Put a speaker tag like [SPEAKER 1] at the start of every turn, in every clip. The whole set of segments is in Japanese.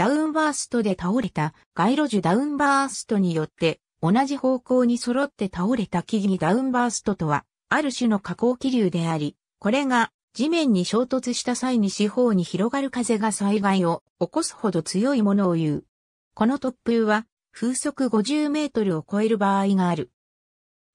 [SPEAKER 1] ダウンバーストで倒れた街路樹ダウンバーストによって同じ方向に揃って倒れた木々ダウンバーストとはある種の下降気流であり、これが地面に衝突した際に四方に広がる風が災害を起こすほど強いものを言う。この突風は風速50メートルを超える場合がある。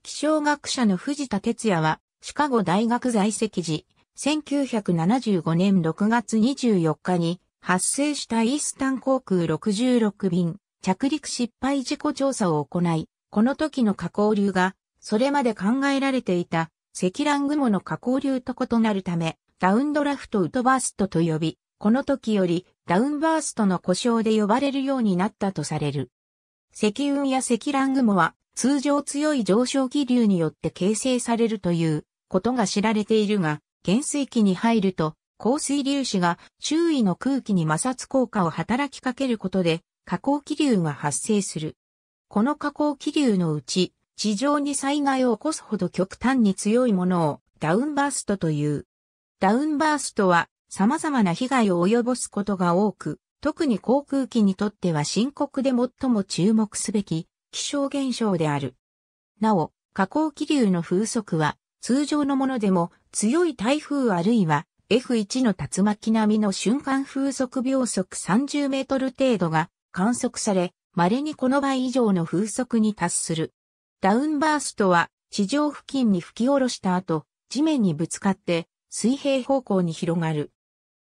[SPEAKER 1] 気象学者の藤田哲也はシカゴ大学在籍時、1975年6月24日に発生したイースタン航空66便、着陸失敗事故調査を行い、この時の下降流が、それまで考えられていた積乱雲の下降流と異なるため、ダウンドラフトウトバーストと呼び、この時よりダウンバーストの故障で呼ばれるようになったとされる。積雲や積乱雲は通常強い上昇気流によって形成されるということが知られているが、減水期に入ると降水粒子が周囲の空気に摩擦効果を働きかけることで下降気流が発生する。この下降気流のうち、地上に災害を起こすほど極端に強いものをダウンバーストという。ダウンバーストは様々な被害を及ぼすことが多く、特に航空機にとっては深刻で最も注目すべき気象現象である。なお、下降気流の風速は通常のものでも強い台風あるいは F1 の竜巻並みの瞬間風速秒速30メートル程度が観測され、稀にこの倍以上の風速に達する。ダウンバーストは地上付近に吹き下ろした後、地面にぶつかって水平方向に広がる。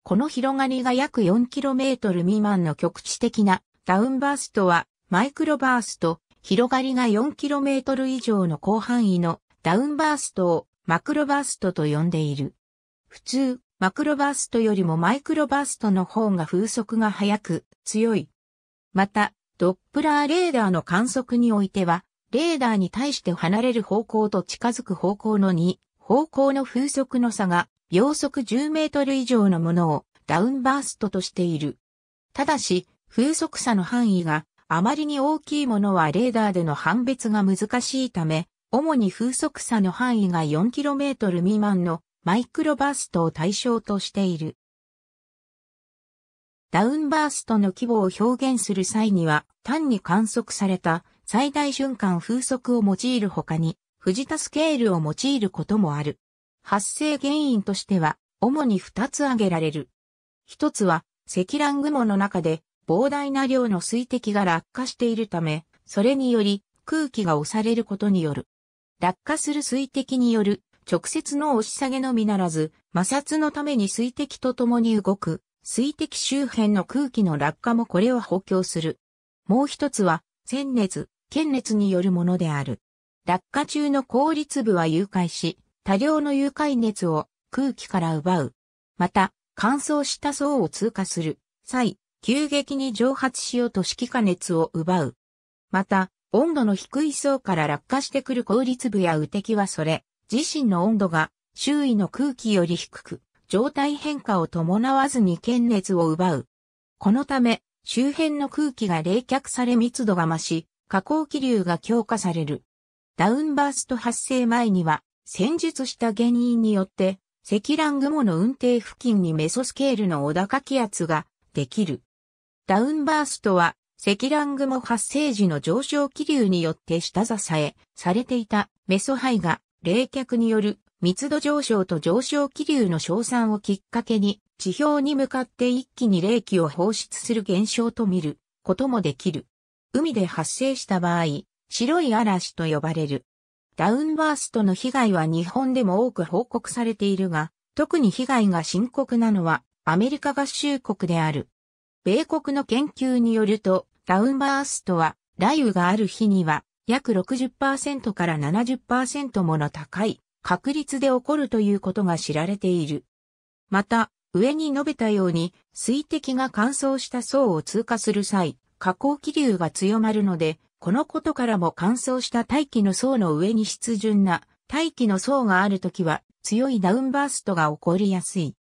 [SPEAKER 1] この広がりが約 4km 未満の局地的なダウンバーストはマイクロバースト、広がりが 4km 以上の広範囲のダウンバーストをマクロバーストと呼んでいる。普通、マクロバーストよりもマイクロバーストの方が風速が速く、強い。また、ドップラーレーダーの観測においては、レーダーに対して離れる方向と近づく方向の2、方向の風速の差が、秒速10メートル以上のものをダウンバーストとしている。ただし、風速差の範囲があまりに大きいものはレーダーでの判別が難しいため、主に風速差の範囲が4トル未満のマイクロバーストを対象としている。ダウンバーストの規模を表現する際には、単に観測された最大瞬間風速を用いる他に、藤田スケールを用いることもある。発生原因としては、主に二つ挙げられる。一つは、積乱雲の中で膨大な量の水滴が落下しているため、それにより空気が押されることによる。落下する水滴による直接の押し下げのみならず、摩擦のために水滴と共に動く、水滴周辺の空気の落下もこれを補強する。もう一つは、鮮熱、検熱によるものである。落下中の氷粒は融解し、多量の融解熱を空気から奪う。また、乾燥した層を通過する際、急激に蒸発しようと指揮下熱を奪う。また、温度の低い層から落下してくる氷粒や雨滴はそれ、自身の温度が周囲の空気より低く、状態変化を伴わずに検熱を奪う。このため、周辺の空気が冷却され密度が増し、下降気流が強化される。ダウンバースト発生前には、戦術した原因によって、積乱雲の運転付近にメソスケールの小高気圧ができる。ダウンバーストは、積乱雲発生時の上昇気流によって下支えされていたメソハイが冷却による密度上昇と上昇気流の昇散をきっかけに地表に向かって一気に冷気を放出する現象と見ることもできる。海で発生した場合、白い嵐と呼ばれる。ダウンバーストの被害は日本でも多く報告されているが、特に被害が深刻なのはアメリカ合衆国である。米国の研究によると、ダウンバーストは雷雨がある日には約60%から70%もの高い確率で起こるということが知られている。また、上に述べたように、水滴が乾燥した層を通過する際、下降気流が強まるので、このことからも乾燥した大気の層の上に湿潤な大気の層があるときは強いダウンバーストが起こりやすい。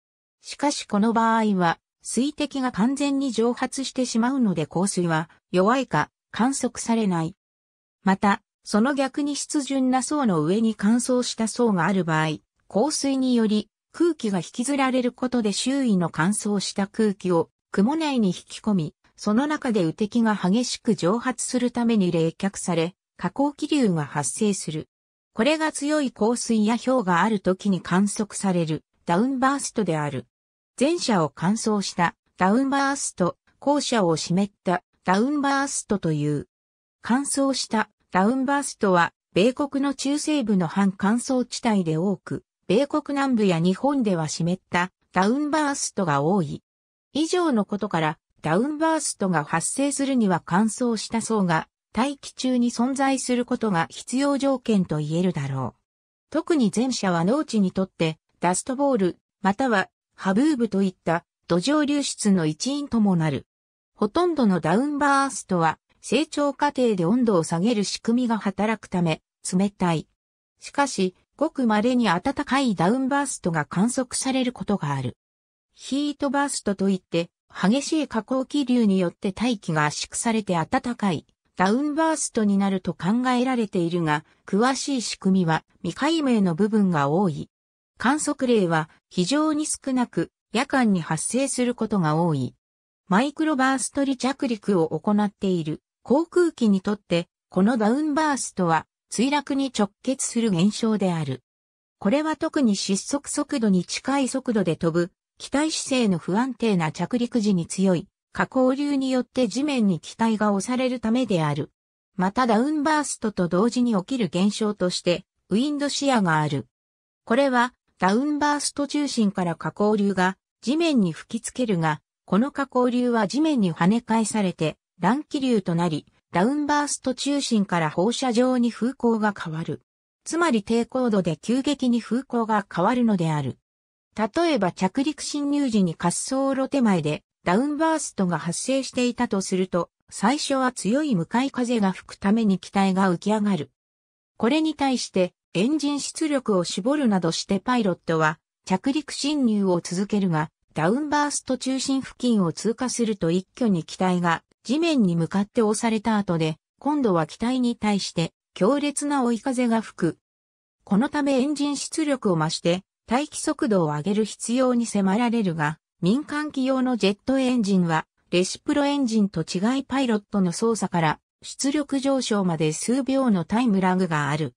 [SPEAKER 1] しかしこの場合は水滴が完全に蒸発してしまうので降水は弱いか観測されない。また、その逆に湿潤な層の上に乾燥した層がある場合、降水により空気が引きずられることで周囲の乾燥した空気を雲内に引き込み、その中で雨滴が激しく蒸発するために冷却され、下降気流が発生する。これが強い降水や氷がある時に観測されるダウンバーストである。前者を乾燥したダウンバースト、後者を湿ったダウンバーストという。乾燥したダウンバーストは、米国の中西部の半乾燥地帯で多く、米国南部や日本では湿ったダウンバーストが多い。以上のことから、ダウンバーストが発生するには乾燥した層が大気中に存在することが必要条件と言えるだろう。特に前者は農地にとってダストボール、またはハブーブといった土壌流出の一因ともなる。ほとんどのダウンバーストは成長過程で温度を下げる仕組みが働くため、冷たい。しかし、ごく稀に暖かいダウンバーストが観測されることがある。ヒートバーストといって、激しい下降気流によって大気が圧縮されて暖かいダウンバーストになると考えられているが、詳しい仕組みは未解明の部分が多い。観測例は非常に少なく、夜間に発生することが多い。マイクロバースト離着陸を行っている航空機にとって、このダウンバーストは、墜落に直結する現象である。これは特に失速速度に近い速度で飛ぶ、機体姿勢の不安定な着陸時に強い、下降流によって地面に機体が押されるためである。またダウンバーストと同時に起きる現象として、ウィンドシアがある。これは、ダウンバースト中心から下降流が地面に吹きつけるが、この下降流は地面に跳ね返されて、乱気流となり、ダウンバースト中心から放射状に風向が変わる。つまり低高度で急激に風向が変わるのである。例えば着陸侵入時に滑走路手前でダウンバーストが発生していたとすると、最初は強い向かい風が吹くために機体が浮き上がる。これに対してエンジン出力を絞るなどしてパイロットは着陸侵入を続けるが、ダウンバースト中心付近を通過すると一挙に機体が地面に向かって押された後で、今度は機体に対して強烈な追い風が吹く。このためエンジン出力を増して待機速度を上げる必要に迫られるが、民間機用のジェットエンジンは、レシプロエンジンと違いパイロットの操作から出力上昇まで数秒のタイムラグがある。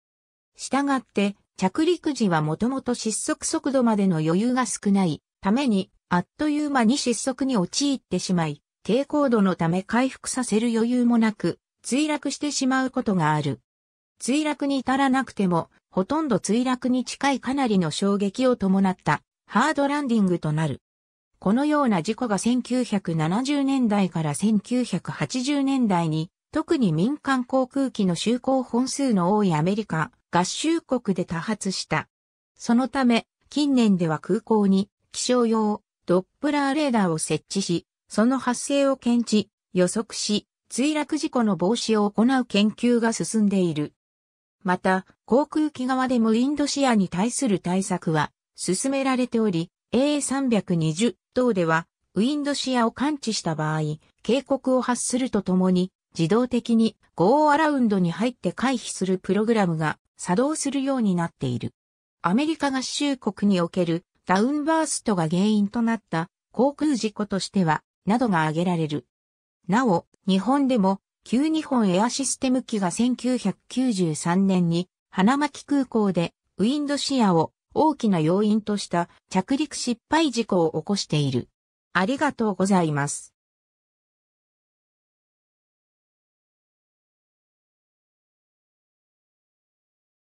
[SPEAKER 1] したがって、着陸時はもともと失速速度までの余裕が少ないために、あっという間に失速に陥ってしまい、低高度のため回復させる余裕もなく、墜落してしまうことがある。墜落に至らなくても、ほとんど墜落に近いかなりの衝撃を伴ったハードランディングとなる。このような事故が1970年代から1980年代に、特に民間航空機の就航本数の多いアメリカ、合衆国で多発した。そのため、近年では空港に気象用ドップラーレーダーを設置し、その発生を検知、予測し、墜落事故の防止を行う研究が進んでいる。また、航空機側でもインドシアに対する対策は進められており、A320 等では、ウィンドシアを感知した場合、警告を発するとともに、自動的にゴーアラウンドに入って回避するプログラムが作動するようになっている。アメリカ合衆国におけるダウンバーストが原因となった航空事故としてはなどが挙げられる。なお、日本でも、旧日本エアシステム機が1993年に花巻空港でウィンドシアを大きな要因とした着陸失敗事故を起こしている。ありがとうございます。